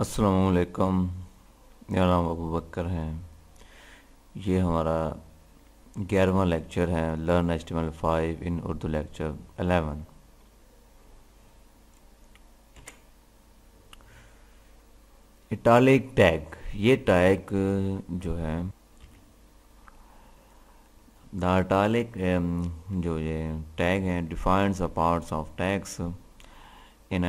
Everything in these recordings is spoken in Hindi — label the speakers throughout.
Speaker 1: असलकम मेरा नाम अबू बकर है ये हमारा ग्यारहवा लेक्चर है learn H five in Urdu lecture eleven italic tag ये टैग जो है द इटालिक um, जो ये टैग हैं defines a parts of tags in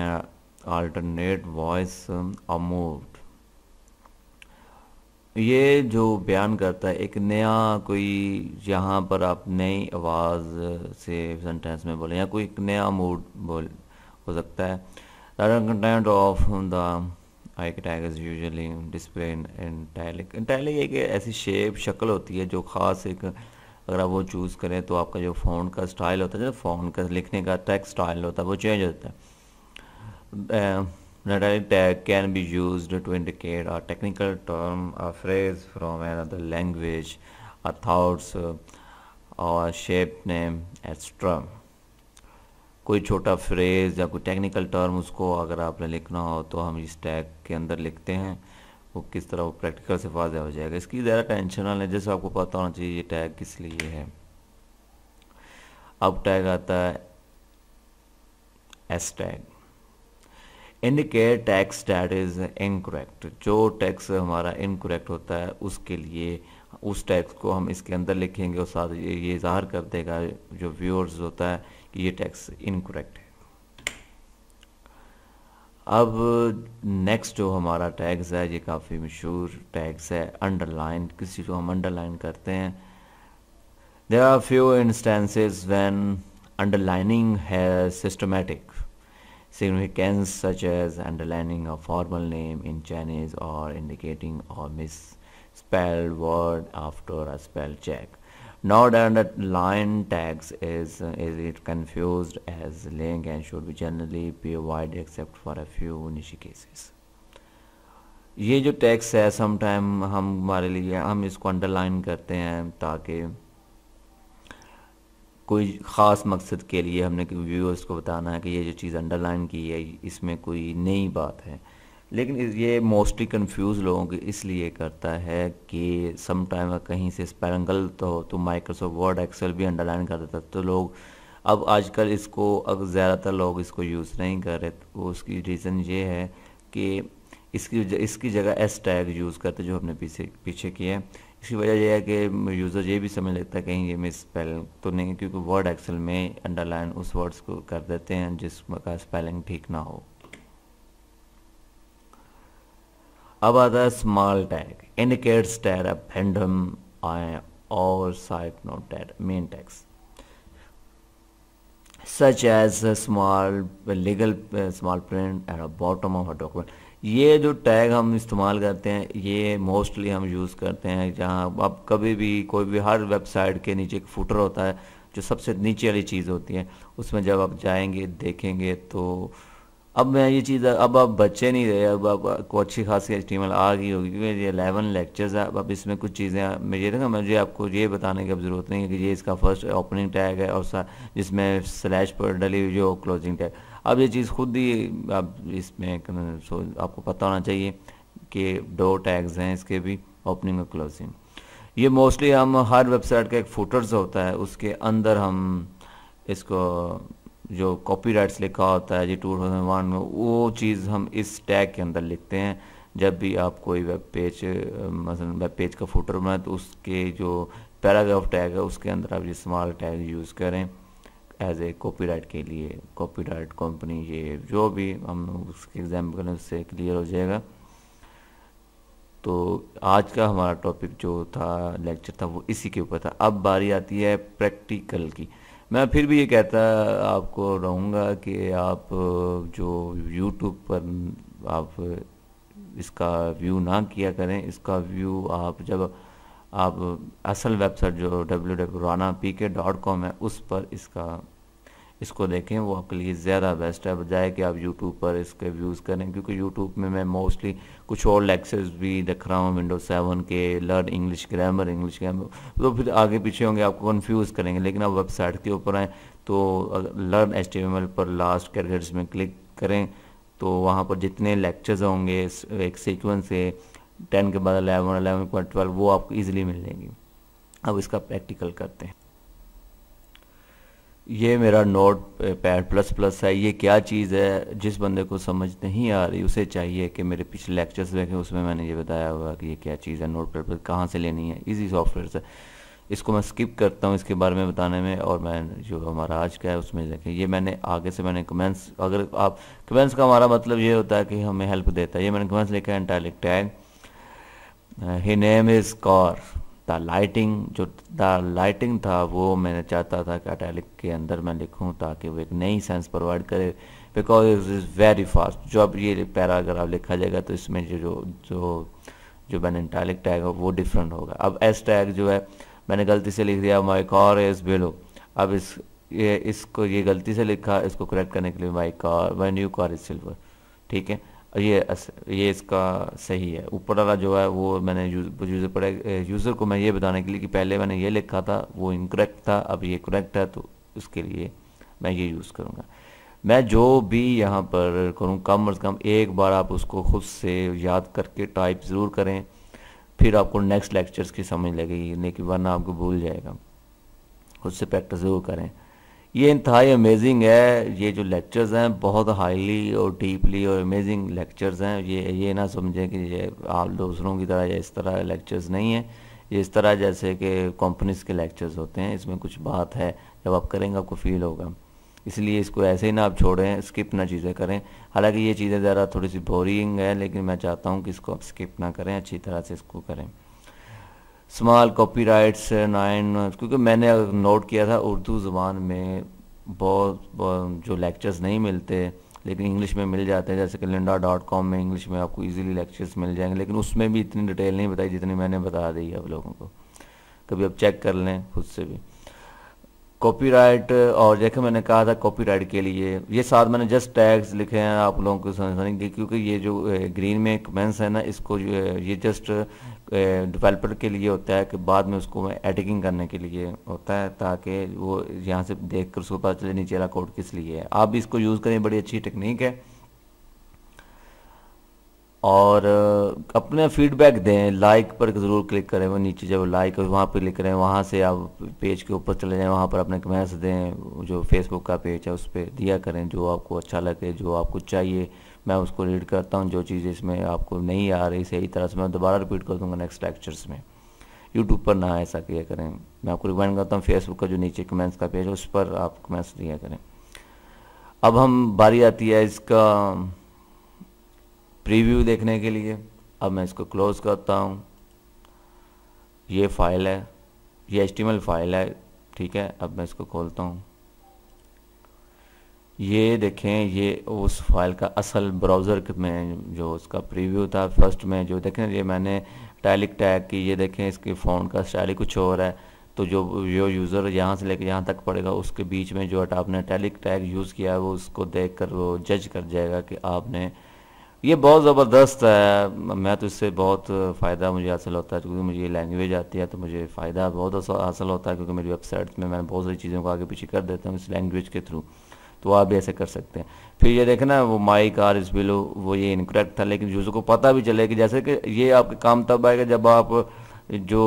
Speaker 1: alternate voice um, are moved ये जो बयान करता है एक नया कोई यहाँ पर आप नई आवाज़ से सेंटेंस में बोले या कोई एक नया मूड बोल हो सकता है content of the I tag is usually display in italic italic एक ऐसी शेप शक्ल होती है जो ख़ास एक अगर आप वो चूज़ करें तो आपका जो फ़ॉन्ट का स्टाइल होता है जो फ़ॉन्ट का लिखने का टेक्स्ट स्टाइल होता है वो चेंज होता है uh, Nullity tag can be used to indicate a technical term, a phrase from another language, a thoughts, uh, or a shape name, etc. कोई छोटा फ्रेज या कोई टेक्निकल टर्म उसको अगर आपने लिखना हो तो हम इस टैग के अंदर लिखते हैं वो किस तरह वो प्रैक्टिकल से वाजह हो जाएगा इसकी ज़्यादा टेंशन ना लें जैसे आपको पता होना चाहिए ये टैग किस लिए है अब टैग आता है S tag indicate text that is incorrect जो टैक्स हमारा इनकोरेक्ट होता है उसके लिए उस टैक्स को हम इसके अंदर लिखेंगे और साथ ये इजहार कर देगा जो व्यूअर्स होता है कि ये टैक्स इनकोरेक्ट है अब नेक्स्ट जो हमारा टैक्स है ये काफ़ी मशहूर टैक्स है अंडरलाइन किसी को हम अंडरलाइन करते हैं there are few instances when underlining है systematic Significance such as underlining a formal name in Chinese or indicating a misspelled word after a spell check. Not underline tags is, is it confused as link and should be generally be avoided except for a few niche cases. ये जो टैक्स है समटाइम हम हमारे लिए हम इसको अंडरलाइन करते हैं ताकि कोई ख़ास मकसद के लिए हमने व्यूअर्स को बताना है कि ये जो चीज़ अंडरलाइन की है इसमें कोई नई बात है लेकिन ये मोस्टली कंफ्यूज लोगों की इसलिए करता है कि सम टाइम कहीं से स्पेलिंग गलत हो तो माइक्रोसॉफ्ट वर्ड एक्सेल भी अंडरलाइन कर देता तो लोग अब आजकल इसको अब ज़्यादातर लोग इसको यूज़ नहीं कर रहे तो उसकी रीज़न ये है कि इसकी इसकी जगह एस टैग यूज़ करते जो हमने पीछे पीछे किया है इसकी वजह यह है कि यूज़र ये भी समझ लेता है कहीं ये मिस स्पेल तो नहीं क्योंकि वर्ड एक्सेल में अंडरलाइन उस वर्ड्स को कर देते हैं जिसका स्पेलिंग ठीक ना हो अब आता है स्मॉल टैग इंडिकेट्स टैर अपम आए और साइट नोट टैर main text such as small legal small print at bottom of a document ये जो टैग हम इस्तेमाल करते हैं ये मोस्टली हम यूज़ करते हैं जहाँ आप कभी भी कोई भी हर वेबसाइट के नीचे एक फुटर होता है जो सबसे नीचे वाली चीज़ होती है उसमें जब आप जाएंगे देखेंगे तो अब मैं ये चीज़ अब आप बच्चे नहीं रहे अब आपको अच्छी खासी एच आ गई होगी क्योंकि ये अलेवन लेक्चर्स है अब इसमें कुछ चीज़ें मुझे ना मुझे आपको ये बताने की अब ज़रूरत नहीं है कि ये इसका फर्स्ट ओपनिंग टैग है और जिसमें स्लैश पर डली हुई जो क्लोजिंग टैग अब ये चीज़ खुद ही आप इसमें सो आपको पता होना चाहिए कि दो टैग्स हैं इसके भी ओपनिंग और क्लोजिंग ये मोस्टली हम हर वेबसाइट का एक फुटर्स होता है उसके अंदर हम इसको जो राइट्स लिखा होता है जी टू थाउजेंड वन में वो चीज़ हम इस टैग के अंदर लिखते हैं जब भी आप कोई वेब पेज मसलन वेब पेज का फुटर बनाए तो उसके जो पैराग्राफ टैग है उसके अंदर आप ये स्मॉल टैग यूज़ करें एज ए राइट के लिए राइट कंपनी ये जो भी हम लोग उसके एग्जाम्पल उससे क्लियर हो जाएगा तो आज का हमारा टॉपिक जो था लेक्चर था वो इसी के ऊपर था अब बारी आती है प्रैक्टिकल की मैं फिर भी ये कहता आपको रहूँगा कि आप जो यूट्यूब पर आप इसका व्यू ना किया करें इसका व्यू आप जब आप असल वेबसाइट जो W W Rana P K dot com है उस पर इसका इसको देखें वो आपके लिए ज़्यादा बेस्ट है बजाय कि आप यूट्यूब पर इसके व्यूज़ करें क्योंकि यूट्यूब में मैं मोस्टली कुछ और लेक्चर्स भी देख रहा हूँ विंडो सेवन के learn English grammar English grammar तो फिर आगे पीछे होंगे आपको कन्फ्यूज़ करेंगे लेकिन आप वेबसाइट के ऊपर आएँ तो लर्न एच पर लास्ट कैरेक्टर्स में क्लिक करें तो वहाँ पर जितने लेक्चर्स होंगे एक सीक्वेंस है टेन के बाद अलेवन अलेवन के बाद ट्वेल्व वो आपको ईजिली मिल जाएंगी अब इसका प्रैक्टिकल करते हैं ये मेरा नोट पैड प्लस प्लस है ये क्या चीज़ है जिस बंदे को समझ नहीं आ रही उसे चाहिए कि मेरे पिछले लेक्चर्स देखें उसमें मैंने ये बताया हुआ कि ये क्या चीज़ है नोट पैड प्लस कहाँ से लेनी है इजी सॉफ्टवेयर से इसको मैं स्किप करता हूँ इसके बारे में बताने में और मैं जो हमारा आज का है उसमें देखें ये मैंने आगे से मैंने कमेंट्स अगर आप कमेंट्स का हमारा मतलब ये होता है कि हमें हेल्प देता है ये मैंने कमेंट्स लिखा है इंटालिक टैग ही नेम इज़ कौर द लाइटिंग जो द लाइटिंग था वो मैंने चाहता था कि अटैलिक के अंदर मैं लिखूं ताकि वो एक नई सेंस प्रोवाइड करे because it is very fast जो अब ये पैराग्राफ लिखा जाएगा तो इसमें जो जो जो, जो मैंने इंटैलिक टैग है वो डिफरेंट होगा अब एस टैग जो है मैंने गलती से लिख दिया माई कॉर इज बिलो अब इस ये इसको ये गलती से लिखा इसको करेक्ट करने के लिए my car my new car is silver ठीक है ये ये इसका सही है ऊपर वाला जो है वो मैंने यूज़र पड़े यूज़र को मैं ये बताने के लिए कि पहले मैंने ये लिखा था वो इनकरेक्ट था अब ये करेक्ट है तो इसके लिए मैं ये यूज़ करूँगा मैं जो भी यहाँ पर करूँ कम अज़ कम एक बार आप उसको खुद से याद करके टाइप ज़रूर करें फिर आपको नेक्स्ट लेक्चर्स की समझ लगेगी लेकिन वरना आपको भूल जाएगा खुद से प्रैक्टिस ज़रूर करें ये इंतहाई अमेजिंग है ये जो लेक्चर्स हैं बहुत हाईली और डीपली और अमेजिंग लेक्चर्स हैं ये ये ना समझें कि ये आप दूसरों की तरह या इस तरह लेक्चर्स नहीं हैं ये इस तरह जैसे कि कंपनीज के लेक्चर्स होते हैं इसमें कुछ बात है जब आप करेंगे आपको फील होगा इसलिए इसको ऐसे ही ना आप छोड़ें स्किप ना चीज़ें करें हालांकि ये चीज़ें ज़रा थोड़ी सी बोरिंग है लेकिन मैं चाहता हूँ कि इसको आप स्किप ना करें अच्छी तरह से इसको करें स्माल कॉपी राइट्स नाइन क्योंकि मैंने नोट किया था उर्दू ज़बान में बहुत, बहुत जो लेक्चर्स नहीं मिलते लेकिन इंग्लिश में मिल जाते हैं जैसे कि लिंडा डॉट कॉम में इंग्लिश में आपको इजीली लेक्चर्स मिल जाएंगे लेकिन उसमें भी इतनी डिटेल नहीं बताई जितनी मैंने बता दी आप लोगों को कभी आप चेक कर लें खुद से भी कॉपीराइट और जैसे मैंने कहा था कॉपीराइट के लिए ये साथ मैंने जस्ट टैग्स लिखे हैं आप लोगों को समझने क्योंकि ये जो ग्रीन में कमेंस है ना इसको ये जस्ट डेवलपर के लिए होता है कि बाद में उसको एडिटिंग करने के लिए होता है ताकि वो यहाँ से देख कर उसको पता चले नीचे वाला कोड किस लिए है आप भी इसको यूज़ करें बड़ी अच्छी टेक्निक है और अपने फीडबैक दें लाइक पर ज़रूर क्लिक करें वो नीचे जब लाइक वहाँ पर क्लिक करें वहाँ से आप पेज के ऊपर चले जाएं वहाँ पर अपने कमेंट्स दें जो फेसबुक का पेज है उस पर दिया करें जो आपको अच्छा लगे जो आपको चाहिए मैं उसको रीड करता हूँ जो चीज़ इसमें आपको नहीं आ रही सही तरह से मैं दोबारा रिपीट कर दूँगा नेक्स्ट लेक्चर्स में यूट्यूब पर ना ऐसा किया करें मैं आपको रिकमेंड करता हूँ फेसबुक का जो नीचे कमेंट्स का पेज है उस पर आप कमेंट्स दिया करें अब हम बारी आती है इसका प्रीव्यू देखने के लिए अब मैं इसको क्लोज़ करता हूँ ये फाइल है ये एस्टिमल फाइल है ठीक है अब मैं इसको खोलता हूँ ये देखें ये उस फाइल का असल ब्राउज़र में जो उसका प्रीव्यू था फर्स्ट में जो देखें ये मैंने टैलिक टैग की ये देखें इसके फ़ोन का स्टाइल कुछ और है तो जो जो यूज़र यहाँ से लेकर यहाँ तक पड़ेगा उसके बीच में जो आपने टैलिक टैग यूज़ किया है वो उसको देख कर वो जज कर जाएगा कि आपने ये बहुत ज़बरदस्त है मैं तो इससे बहुत फ़ायदा मुझे हासिल होता है क्योंकि मुझे ये लैंग्वेज आती है तो मुझे फ़ायदा बहुत हासिल होता है क्योंकि मेरी वेबसाइट में मैं बहुत सारी चीज़ों को आगे पीछे कर देता हूँ इस लैंग्वेज के थ्रू तो आप भी ऐसे कर सकते हैं फिर ये देखना वो माई कार इस बिलो वो ये इनकरेक्ट था लेकिन यूज़र को पता भी चले कि जैसे कि ये आपके काम तब आएगा जब आप जो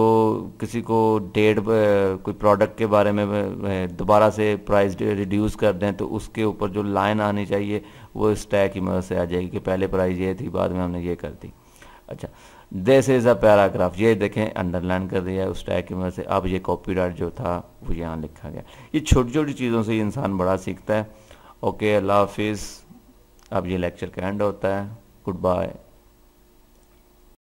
Speaker 1: किसी को डेट कोई प्रोडक्ट के बारे में दोबारा से प्राइस रिड्यूस कर दें तो उसके ऊपर जो लाइन आनी चाहिए वो स्टैक की मदद से आ जाएगी कि पहले प्राइस ये थी बाद में हमने ये कर दी अच्छा दिस इज़ अ पैराग्राफ ये देखें अंडरलाइन कर दिया उस टैग की मदद से अब ये कॉपी जो था वो यहाँ लिखा गया ये छोटी छोटी चीज़ों से इंसान बड़ा सीखता है ओके अल्लाह हाफिज़ अब ये लेक्चर का एंड होता है गुड बाय